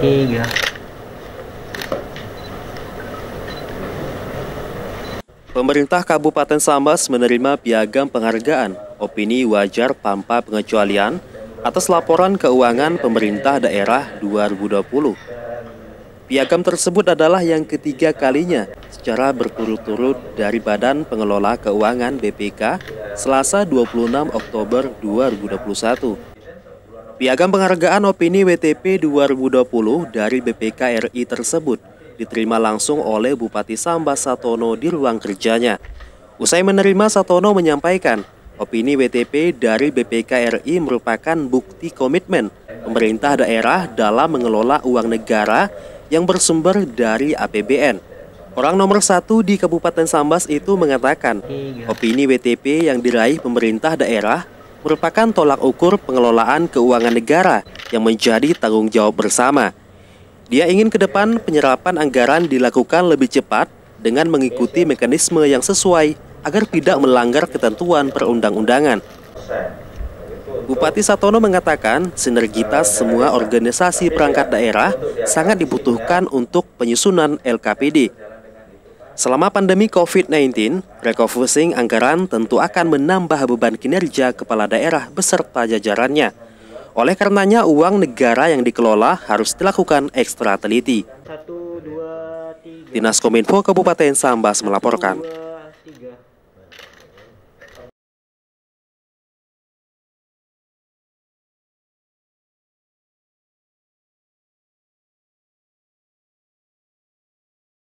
tiga ya. Pemerintah Kabupaten Sambas menerima piagam penghargaan opini wajar tanpa pengecualian atas laporan keuangan pemerintah daerah 2020. Piagam tersebut adalah yang ketiga kalinya secara berturut-turut dari Badan Pengelola Keuangan BPK Selasa 26 Oktober 2021. Piagam penghargaan opini WTP 2020 dari BPK RI tersebut diterima langsung oleh Bupati Sambas Satono di ruang kerjanya. Usai menerima Satono menyampaikan, opini WTP dari BPK RI merupakan bukti komitmen pemerintah daerah dalam mengelola uang negara yang bersumber dari APBN. Orang nomor satu di Kabupaten Sambas itu mengatakan, opini WTP yang diraih pemerintah daerah merupakan tolak ukur pengelolaan keuangan negara yang menjadi tanggung jawab bersama. Dia ingin ke depan penyerapan anggaran dilakukan lebih cepat dengan mengikuti mekanisme yang sesuai agar tidak melanggar ketentuan perundang-undangan. Bupati Satono mengatakan sinergitas semua organisasi perangkat daerah sangat dibutuhkan untuk penyusunan LKPD. Selama pandemi COVID-19, refocusing anggaran tentu akan menambah beban kinerja kepala daerah beserta jajarannya. Oleh karenanya, uang negara yang dikelola harus dilakukan ekstra teliti. Dinas Kominfo Kabupaten Sambas melaporkan.